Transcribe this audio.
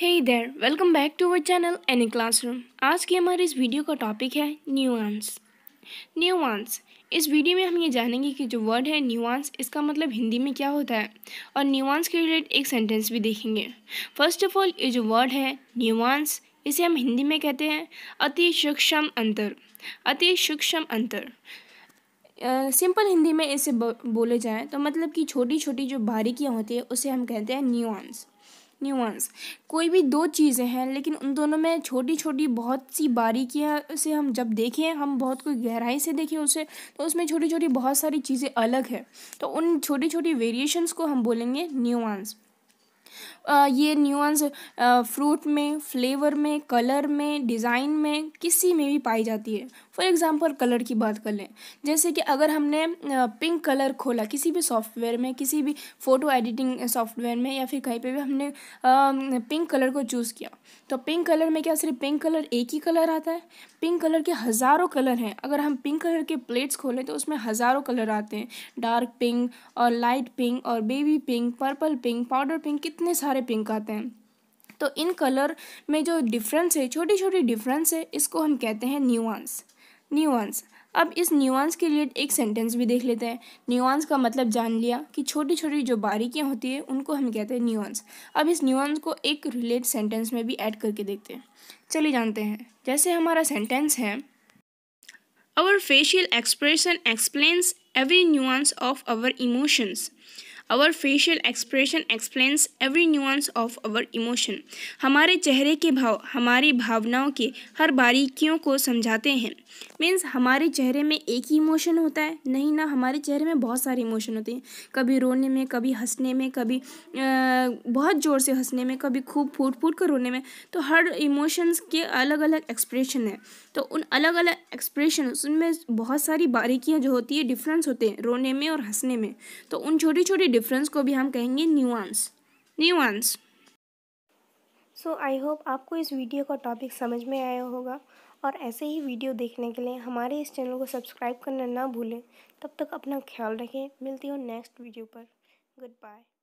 hey there welcome back to our channel any classroom आज की हमारे इस वीडियो का टॉपिक है न्यूआंस न्यूआंस इस वीडियो में हम ये जानेंगे कि जो वर्ड है न्यूआंस इसका मतलब हिंदी में क्या होता है और न्यूआंस के रिलेटेड एक सेंटेंस भी देखेंगे फर्स्ट ऑफ ऑल ये जो वर्ड है न्यूआंस इसे हम हिंदी में कहते हैं अति सूक्ष्म अंतर अति सूक्ष्म अंतर सिंपल uh, हिंदी में इसे बोले जाए तो मतलब कि छोटी छोटी जो बारीकियाँ होती है उसे हम कहते हैं न्यूआंस न्यूंस कोई भी दो चीज़ें हैं लेकिन उन दोनों में छोटी छोटी बहुत सी बारीकियाँ से हम जब देखें हम बहुत कोई गहराई से देखें उसे तो उसमें छोटी छोटी बहुत सारी चीज़ें अलग हैं तो उन छोटी छोटी वेरिएशंस को हम बोलेंगे न्यूंस ये न्यूंस फ्रूट में फ्लेवर में कलर में डिज़ाइन में किसी में भी पाई जाती है फॉर एग्ज़ाम्पल कलर की बात कर लें जैसे कि अगर हमने पिंक कलर खोला किसी भी सॉफ्टवेयर में किसी भी फ़ोटो एडिटिंग सॉफ्टवेयर में या फिर कहीं पे भी हमने पिंक कलर को चूज़ किया तो पिंक कलर में क्या सिर्फ पिंक कलर एक ही कलर आता है पिंक कलर के हज़ारों कलर हैं अगर हम पिंक कलर के प्लेट्स खोलें तो उसमें हज़ारों कलर आते हैं डार्क पिंक और लाइट पिंक और baby pink purple pink powder pink कितने सारे पिंक आते हैं तो इन कलर में जो डिफरेंस है छोटी छोटी डिफरेंस है इसको हम कहते हैं न्यूआंस न्यूआंस अब इस न्यूआंस के लिए एक सेंटेंस भी देख लेते हैं न्यूआंस का मतलब जान लिया कि छोटी छोटी जो बारीकियाँ होती है उनको हम कहते हैं न्यूआंस अब इस न्यूआंस को एक रिलेट सेंटेंस में भी ऐड करके देखते हैं चलिए जानते हैं जैसे हमारा सेंटेंस है our facial expression explains every nuance of our emotions our facial expression explains every nuance of our emotion हमारे चेहरे के भाव हमारी भावनाओं के हर बारीकियों को समझाते हैं मीन्स हमारे चेहरे में एक ही इमोशन होता है नहीं ना हमारे चेहरे में बहुत सारे इमोशन होते हैं कभी रोने में कभी हंसने में कभी आ, बहुत ज़ोर से हंसने में कभी खूब फूट फूट कर रोने में तो हर इमोशंस के अलग अलग एक्सप्रेशन है तो उन अलग अलग एक्सप्रेशन उनमें बहुत सारी बारीकियाँ जो होती है डिफरेंस होते हैं रोने में और हंसने में तो उन छोटी छोटी डिफरेंस को भी हम कहेंगे nuance nuance so I hope आपको इस वीडियो का टॉपिक समझ में आया होगा और ऐसे ही वीडियो देखने के लिए हमारे इस चैनल को सब्सक्राइब करना ना भूलें तब तक अपना ख्याल रखें मिलती हूँ नेक्स्ट वीडियो पर गुड बाय